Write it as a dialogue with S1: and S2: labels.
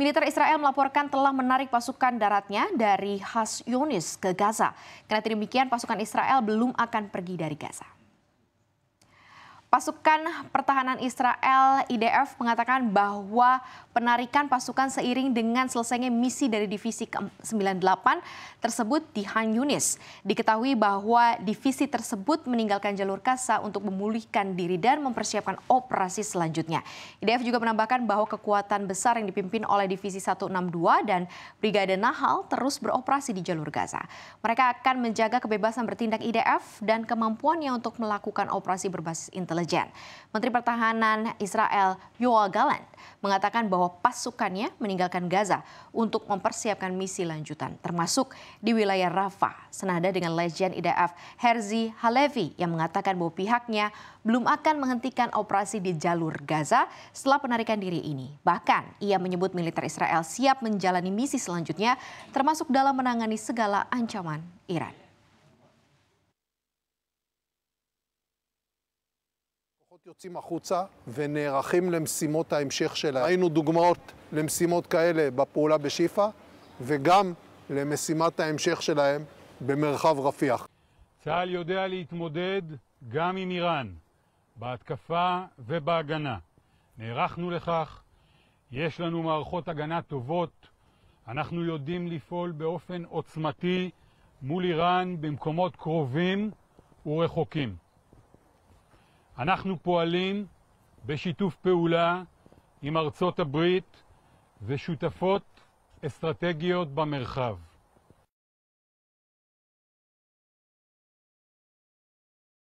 S1: Militer Israel melaporkan telah menarik pasukan daratnya dari Has Yunis ke Gaza. Karena demikian pasukan Israel belum akan pergi dari Gaza. Pasukan pertahanan Israel IDF mengatakan bahwa penarikan pasukan seiring dengan selesainya misi dari divisi 98 tersebut di Han Yunis. Diketahui bahwa divisi tersebut meninggalkan jalur kasa untuk memulihkan diri dan mempersiapkan operasi selanjutnya. IDF juga menambahkan bahwa kekuatan besar yang dipimpin oleh divisi 162 dan Brigade Nahal terus beroperasi di jalur Gaza. Mereka akan menjaga kebebasan bertindak IDF dan kemampuannya untuk melakukan operasi berbasis intelijen intelijen. Menteri Pertahanan Israel Yoav Gallant mengatakan bahwa pasukannya meninggalkan Gaza untuk mempersiapkan misi lanjutan, termasuk di wilayah Rafah, senada dengan legend IDF Herzi Halevi yang mengatakan bahwa pihaknya belum akan menghentikan operasi di jalur Gaza setelah penarikan diri ini. Bahkan ia menyebut militer Israel siap menjalani misi selanjutnya, termasuk dalam menangani segala ancaman Iran.
S2: הכוחות יוצאים החוצה ונערכים למשימות ההמשך שלהם. ראינו דוגמאות למשימות כאלה בפעולה בשיפא, וגם למשימת ההמשך שלהם במרחב רפיח.
S3: צה"ל יודע להתמודד גם עם איראן, בהתקפה ובהגנה. נערכנו לכך, יש לנו מערכות הגנה טובות, אנחנו יודעים לפעול באופן עוצמתי מול איראן במקומות קרובים ורחוקים. אנחנו פועלים בשיתוף פעולה עם ארצות הברית ושותפות אסטרטגיות במרחב.